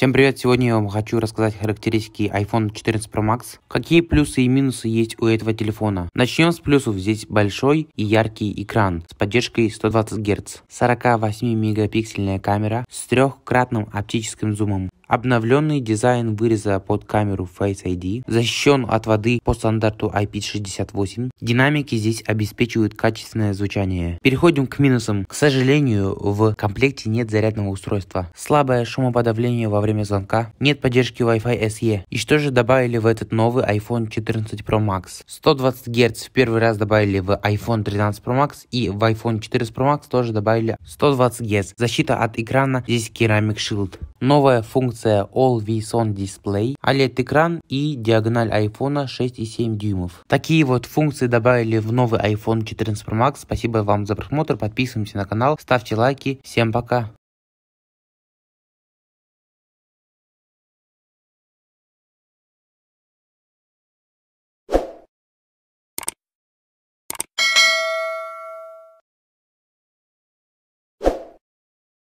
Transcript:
Всем привет! Сегодня я вам хочу рассказать характеристики iPhone 14 Pro Max. Какие плюсы и минусы есть у этого телефона? Начнем с плюсов. Здесь большой и яркий экран с поддержкой 120 Гц, 48-мегапиксельная камера с трехкратным оптическим зумом, Обновленный дизайн выреза под камеру Face ID защищен от воды по стандарту IP68. Динамики здесь обеспечивают качественное звучание. Переходим к минусам. К сожалению, в комплекте нет зарядного устройства. Слабое шумоподавление во время звонка. Нет поддержки Wi-Fi SE. И что же добавили в этот новый iPhone 14 Pro Max? 120 Гц в первый раз добавили в iPhone 13 Pro Max и в iPhone 14 Pro Max тоже добавили 120 Гц. Защита от экрана здесь Ceramic Shield. Новая функция All VSON Display, OLED-экран и диагональ iPhone 6,7 дюймов. Такие вот функции добавили в новый iPhone 14 Pro Max. Спасибо вам за просмотр, подписываемся на канал, ставьте лайки. Всем пока!